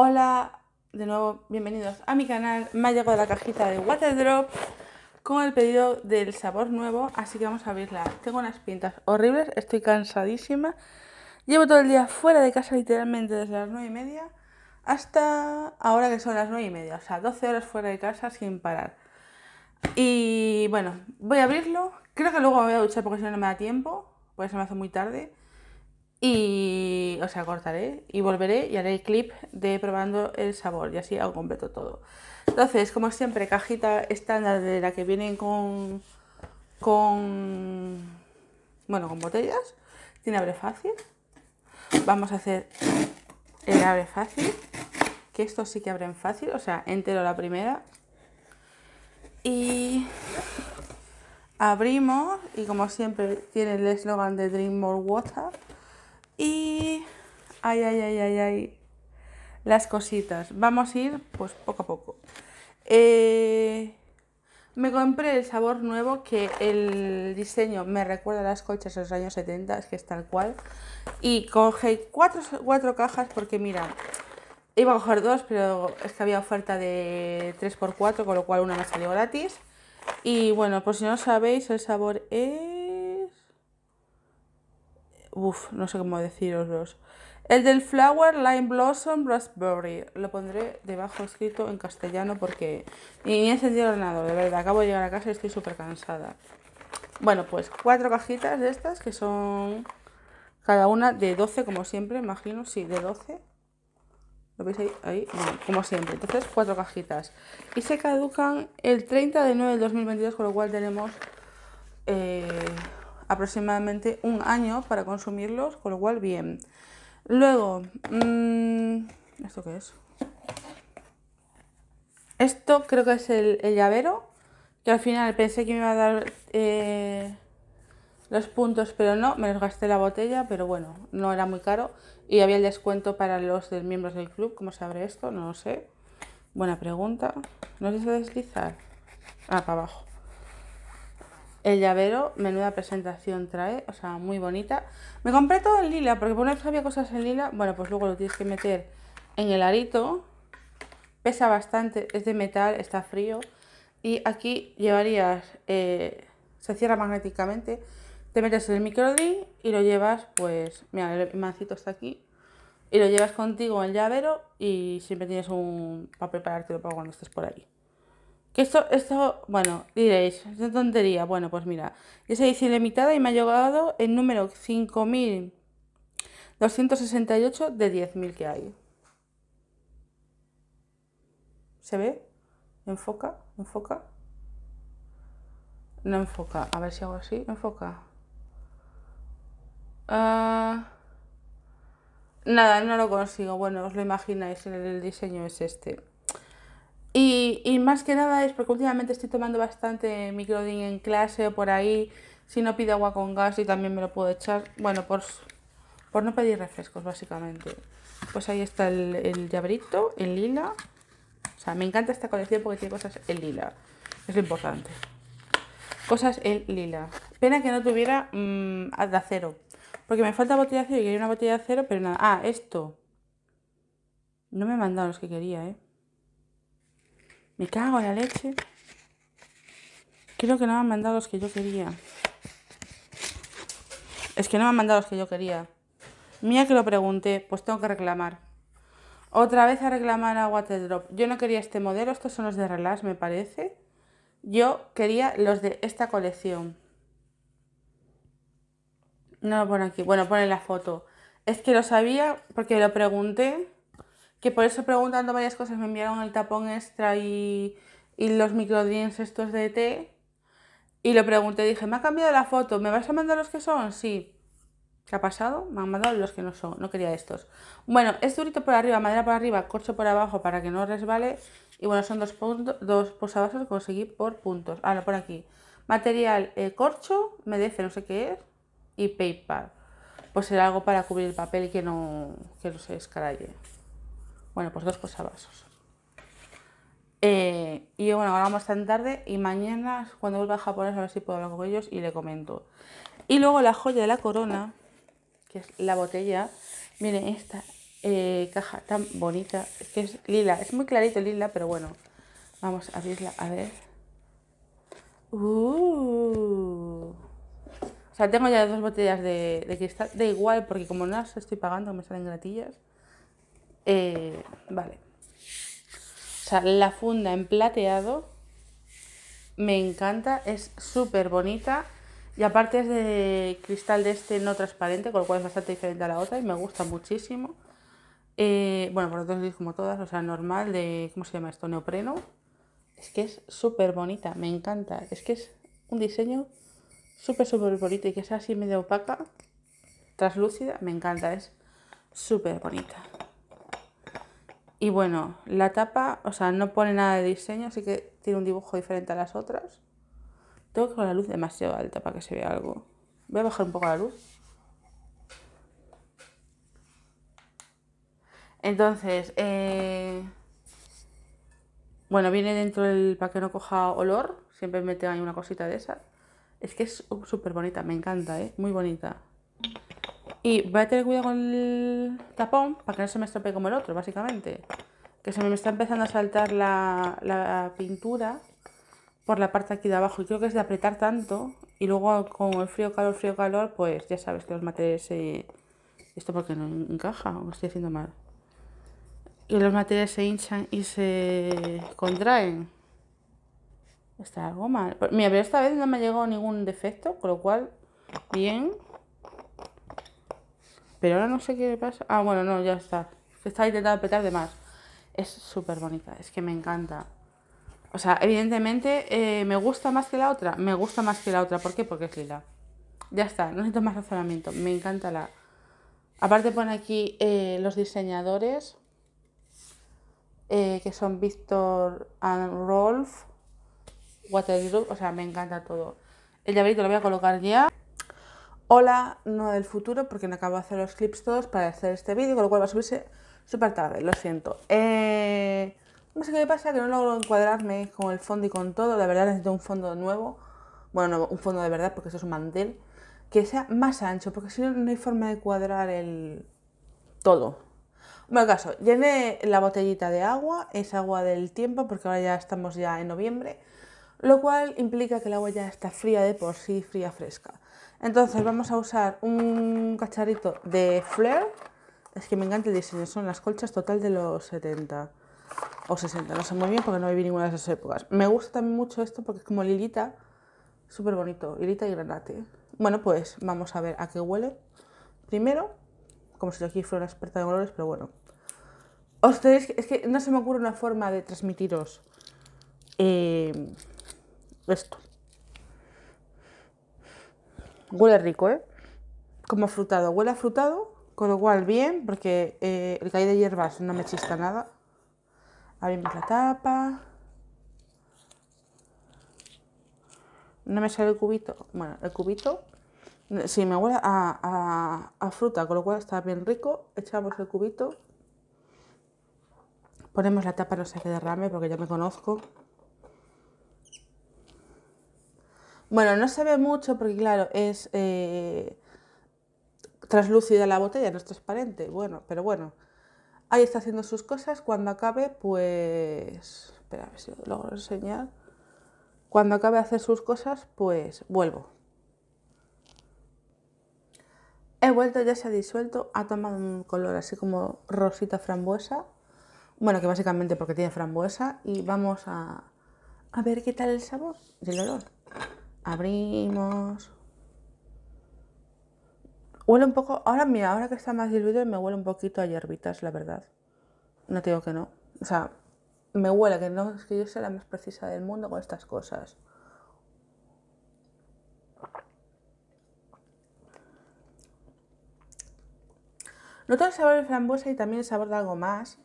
Hola, de nuevo, bienvenidos a mi canal. Me ha llegado la cajita de Waterdrop con el pedido del sabor nuevo, así que vamos a abrirla. Tengo unas pintas horribles, estoy cansadísima. Llevo todo el día fuera de casa literalmente desde las 9 y media hasta ahora que son las 9 y media, o sea, 12 horas fuera de casa sin parar. Y bueno, voy a abrirlo. Creo que luego me voy a duchar porque si no, no me da tiempo, porque se me hace muy tarde y, o sea, cortaré y volveré y haré el clip de probando el sabor y así hago completo todo. Entonces, como siempre, cajita estándar de la que vienen con, con, bueno, con botellas. Tiene abre fácil. Vamos a hacer el abre fácil, que estos sí que abren fácil, o sea, entero la primera. Y abrimos y como siempre tiene el eslogan de Dream More Water Ay, ay, ay, ay, ay. Las cositas. Vamos a ir, pues, poco a poco. Eh, me compré el sabor nuevo que el diseño me recuerda a las coches de los años 70, es que es tal cual. Y cogé cuatro, cajas porque mira, iba a coger dos, pero es que había oferta de 3x4, con lo cual una me salió gratis. Y bueno, por si no sabéis, el sabor es... Uf, no sé cómo deciros los el del Flower Lime Blossom Raspberry. Lo pondré debajo escrito en castellano porque ni he encendido nada, de verdad. Acabo de llegar a casa y estoy súper cansada. Bueno, pues cuatro cajitas de estas que son cada una de 12 como siempre, imagino. Sí, de 12. ¿Lo veis ahí? como siempre. Entonces, cuatro cajitas. Y se caducan el 30 de 9 del 2022, con lo cual tenemos... Eh, aproximadamente un año para consumirlos, con lo cual bien. Luego, mm, ¿esto qué es? Esto creo que es el, llavero, que al final pensé que me iba a dar eh, los puntos, pero no, me los gasté la botella, pero bueno, no era muy caro. Y había el descuento para los miembros del club, ¿cómo se abre esto? No lo sé. Buena pregunta. ¿No se deslizar? Ah, para abajo. El llavero, menuda presentación trae, o sea, muy bonita. Me compré todo en lila, porque por una vez había cosas en lila. Bueno, pues luego lo tienes que meter en el arito. Pesa bastante, es de metal, está frío. Y aquí llevarías, eh, se cierra magnéticamente. Te metes en el microdi y lo llevas, pues, mira, el mancito está aquí. Y lo llevas contigo en el llavero y siempre tienes un para lo para cuando estés por ahí esto, esto, bueno, diréis, es tontería. Bueno, pues mira, es edición limitada y me ha llegado el número 5268 de 10.000 que hay. ¿Se ve? Enfoca, enfoca. No enfoca, a ver si hago así, enfoca. Ah, nada, no lo consigo. Bueno, os lo imagináis, el diseño es este. Y, más que nada es porque últimamente estoy tomando bastante microdin en clase o por ahí. Si no pido agua con gas y también me lo puedo echar. Bueno, por, por no pedir refrescos, básicamente. Pues ahí está el, el llaverito en lila. O sea, me encanta esta colección porque tiene cosas en lila. Es lo importante. Cosas en lila. Pena que no tuviera mm, de acero. Porque me falta botella de acero y quería una botella de acero, pero nada. Ah, esto. No me mandado los que quería, ¿eh? Me cago en la leche. Creo que no me han mandado los que yo quería. Es que no me han mandado los que yo quería. Mía que lo pregunté, pues tengo que reclamar. Otra vez a reclamar a Waterdrop. Yo no quería este modelo, estos son los de Relax, me parece. Yo quería los de esta colección. No lo pone aquí. Bueno, pone la foto. Es que lo sabía porque lo pregunté que por eso preguntando varias cosas me enviaron el tapón extra y, y los microdrinks estos de té. Y lo pregunté, dije, me ha cambiado la foto, ¿me vas a mandar los que son? Sí. ¿Qué ha pasado? Me han mandado los que no son, no quería estos. Bueno, es durito por arriba, madera por arriba, corcho por abajo para que no resbale. Y bueno, son dos, puntos, dos posavasos que conseguí por puntos. Ahora, por aquí. Material eh, corcho, MDF, no sé qué es, y paper. Pues será algo para cubrir el papel que no, que no se escaralle. Bueno, pues dos cosas, vasos eh, y bueno, ahora vamos tan tarde y mañana cuando vuelva a Japón a ver si puedo hablar con ellos y le comento. Y luego la joya de la corona, que es la botella. Miren esta eh, caja tan bonita, que es lila. Es muy clarito lila, pero bueno. Vamos a abrirla a ver. Uh. O sea, tengo ya dos botellas de, de cristal. de igual, porque como no las estoy pagando, me salen gratillas. Eh, vale. O sea, la funda en plateado me encanta, es súper bonita y aparte es de cristal de este no transparente, con lo cual es bastante diferente a la otra y me gusta muchísimo. Eh, bueno, por es como todas, o sea, normal de, ¿cómo se llama esto? Neopreno. Es que es súper bonita, me encanta. Es que es un diseño súper, súper bonito y que sea así medio opaca, translúcida, me encanta, es súper bonita. Y bueno, la tapa, o sea, no pone nada de diseño, así que tiene un dibujo diferente a las otras. Tengo que con la luz demasiado alta para que se vea algo. Voy a bajar un poco la luz. Entonces, eh, bueno, viene dentro el para que no coja olor. Siempre meten ahí una cosita de esas. Es que es súper bonita, me encanta, ¿eh? Muy bonita. Y voy a tener cuidado con el tapón para que no se me estropee como el otro, básicamente. Que se me está empezando a saltar la, pintura por la parte aquí de abajo. Y creo que es de apretar tanto. Y luego con el frío, calor, frío, calor, pues ya sabes que los materiales se... Esto porque no encaja, o estoy haciendo mal. Y los materiales se hinchan y se contraen. Está algo mal. Pues, mira, pero esta vez no me ha llegado ningún defecto, con lo cual, bien. Pero ahora no sé qué pasa. Ah, bueno, no, ya está. Está intentando petar de más. Es súper bonita, es que me encanta. O sea, evidentemente eh, me gusta más que la otra. Me gusta más que la otra. ¿Por qué? Porque es lila. Ya está, no necesito más razonamiento. Me encanta la. Aparte pone aquí eh, los diseñadores, eh, que son Víctor and Rolf, Watergroup, o sea, me encanta todo. El llaverito lo voy a colocar ya Hola, no del futuro, porque no acabo de hacer los clips todos para hacer este vídeo, con lo cual va a subirse súper tarde, lo siento. Eh, no sé qué pasa, que no logro encuadrarme con el fondo y con todo. La verdad necesito un fondo nuevo. Bueno, un fondo de verdad, porque eso es un mantel. Que sea más ancho, porque si no, no hay forma de cuadrar el todo. Bueno, caso, llené la botellita de agua, es agua del tiempo, porque ahora ya estamos ya en noviembre, lo cual implica que el agua ya está fría de por sí, fría fresca. Entonces vamos a usar un cacharrito de Flair. Es que me encanta el diseño, son las colchas total de los 70 o 60. No sé muy bien porque no viví ninguna de esas épocas. Me gusta también mucho esto porque es como lilita, súper bonito, lilita y granate. Bueno, pues vamos a ver a qué huele. Primero, como si yo aquí fuera una experta de colores, pero bueno. es que no se me ocurre una forma de transmitiros eh, esto. Huele rico, ¿eh? Como frutado. Huele a frutado, con lo cual bien, porque eh, el caí de hierbas no me chista nada. Abrimos la tapa. No me sale el cubito. Bueno, el cubito. Sí, me huele a, a fruta, con lo cual está bien rico. Echamos el cubito. Ponemos la tapa, no sé qué derrame, porque ya me conozco. Bueno, no se ve mucho porque, claro, es eh, la botella, no es transparente. Bueno, pero bueno, ahí está haciendo sus cosas. Cuando acabe, pues. Espera, a ver si lo logro enseñar. Cuando acabe de hacer sus cosas, pues vuelvo. He vuelto, ya se ha disuelto, ha tomado un color así como rosita frambuesa. Bueno, que básicamente porque tiene frambuesa. Y vamos a, a ver qué tal el sabor y el olor. Abrimos. Huele un poco. Ahora, mira, ahora que está más diluido, me huele un poquito a hierbitas, la verdad. No te digo que no. O sea, me huele, que no es que yo sea la más precisa del mundo con estas cosas. Noto el sabor de frambuesa y también el sabor de algo más.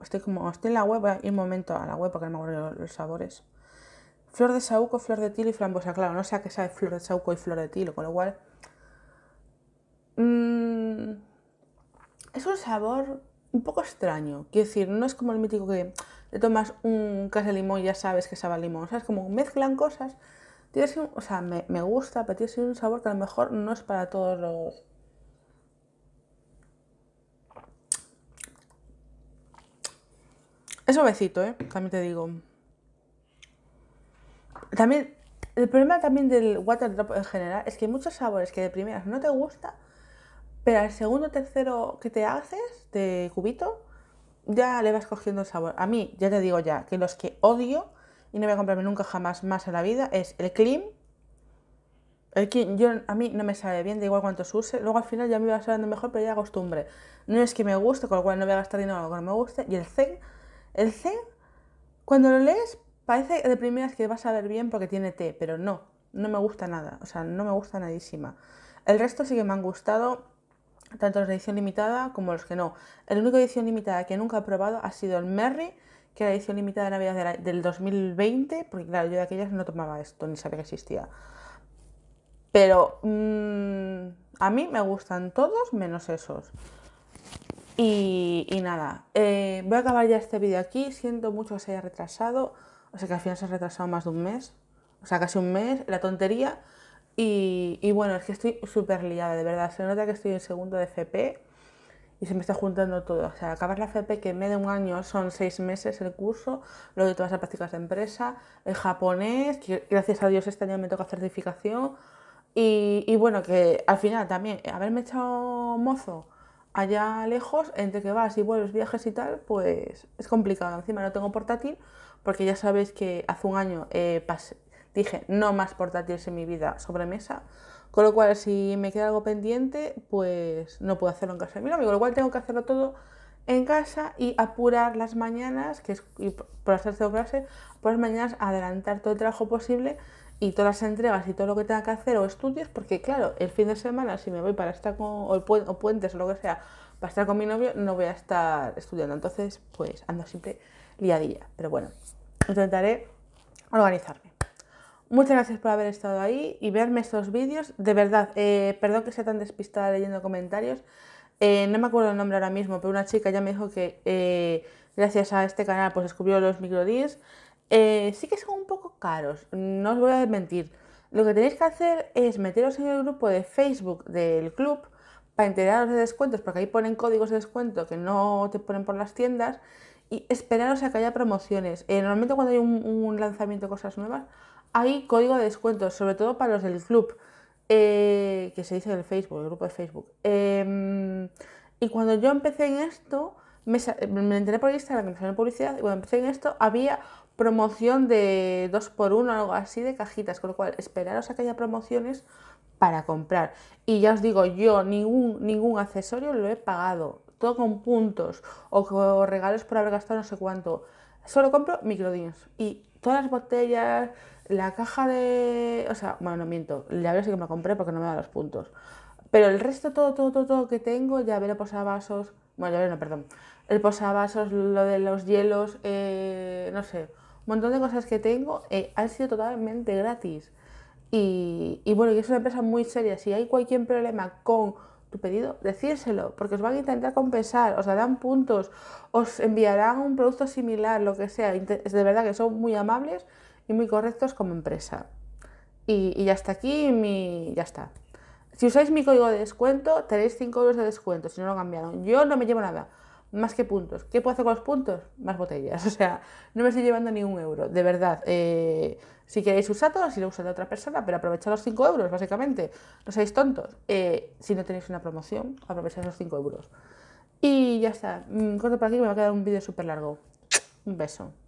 Estoy como estoy en la web, voy a ir un momento a la web porque no me acuerdo los sabores flor de saúco, flor de tilo y frambuesa. Claro, no sé a qué sabe flor de saúco y flor de tilo, con lo cual. Mm, es un sabor un poco extraño. Quiero decir, no es como el mítico que le tomas un cazo de limón y ya sabes que sabe a limón. O sea, es como mezclan cosas. Tiene o sea, me, gusta, pero tiene un sabor que a lo mejor no es para todos los. Es suavecito, ¿eh? También te digo. También, el problema también del water drop en general es que hay muchos sabores que de primeras no te gusta, pero al segundo o tercero que te haces de cubito, ya le vas cogiendo el sabor. A mí, ya te digo ya, que los que odio y no voy a comprarme nunca jamás más en la vida es el cream El que yo, a mí no me sabe bien, da igual cuántos use. Luego al final ya me va sabiendo mejor, pero ya costumbre. No es que me guste, con lo cual no voy a gastar dinero en algo que no me guste. Y el Zen, el Zen, cuando lo lees, Parece de primeras que va a saber bien porque tiene té, pero no, no me gusta nada, o sea, no me gusta nadísima. El resto sí que me han gustado, tanto los de edición limitada como los que no. El único edición limitada que nunca he probado ha sido el Merry, que era edición limitada de Navidad del 2020, porque claro, yo de aquellas no tomaba esto, ni sabía que existía. Pero mm, a mí me gustan todos menos esos. Y, nada, eh, voy a acabar ya este vídeo aquí, siento mucho que se haya retrasado. O sea que al final se ha retrasado más de un mes. O sea, casi un mes, la tontería. Y, bueno, es que estoy súper liada, de verdad. Se nota que estoy en segundo de FP y se me está juntando todo. O sea, acabas la FP, que en medio de un año son seis meses el curso, luego de todas las prácticas de empresa, el japonés, que gracias a Dios este año me toca certificación. Y, y, bueno, que al final también haberme echado mozo allá lejos, entre que vas y vuelves, viajes y tal, pues es complicado. Encima no tengo portátil, porque ya sabéis que hace un año eh, dije no más portátiles en mi vida sobre mesa, con lo cual si me queda algo pendiente, pues no puedo hacerlo en casa de mi amigo, con lo cual tengo que hacerlo todo en casa y apurar las mañanas, que por hacer clase, por las mañanas adelantar todo el trabajo posible y todas las entregas y todo lo que tenga que hacer o estudios, porque claro, el fin de semana si me voy para estar con, o puentes o lo que sea, para estar con mi novio, no voy a estar estudiando. Entonces, pues ando siempre día a día, Pero bueno, intentaré organizarme. Muchas gracias por haber estado ahí y verme estos vídeos. De verdad, eh, perdón que sea tan despistada leyendo comentarios. Eh, no me acuerdo el nombre ahora mismo, pero una chica ya me dijo que eh, gracias a este canal pues descubrió los microdis. sí que son un poco caros, no os voy a desmentir. Lo que tenéis que hacer es meteros en el grupo de Facebook del club para enteraros de descuentos, porque ahí ponen códigos de descuento que no te ponen por las tiendas y esperaros a que haya promociones. Eh, normalmente cuando hay un, lanzamiento de cosas nuevas, hay código de descuento, sobre todo para los del club, eh, que se dice en el Facebook, el grupo de Facebook. Em, y cuando yo empecé en esto, me, enteré por Instagram que me publicidad, y cuando empecé en esto había promoción de dos por uno o algo así de cajitas, con lo cual esperaros a que haya promociones para comprar. Y ya os digo, yo ningún, ningún accesorio lo he pagado todo con puntos o con regalos por haber gastado no sé cuánto. Solo compro microdins y todas las botellas, la caja de... O sea, bueno, no miento, ya llavero sí que me compré porque no me da los puntos. Pero el resto, todo, todo, todo, todo que tengo, llavero, posavasos... Bueno, llavero no, perdón. El posavasos, lo de los hielos, eh, no sé. Un montón de cosas que tengo eh, han sido totalmente gratis. Y, y bueno, y es una empresa muy seria. Si hay cualquier problema con tu pedido, decírselo, porque os van a intentar compensar, os darán puntos, os enviarán un producto similar, lo que sea. Es de verdad que son muy amables y muy correctos como empresa. Y, ya está aquí mi. ya está. Si usáis mi código de descuento, tenéis 5 euros de descuento, si no lo cambiaron. Yo no me llevo nada más que puntos. ¿Qué puedo hacer con los puntos? Más botellas. O sea, no me estoy llevando ni un euro. De verdad, eh, si queréis usarlo, si lo usa de otra persona, pero aprovechad los 5 euros, básicamente. No seáis tontos. Eh, si no tenéis una promoción, aprovechad los 5 euros. Y ya está. Mm, corto por aquí, me va a quedar un vídeo súper largo. Un beso.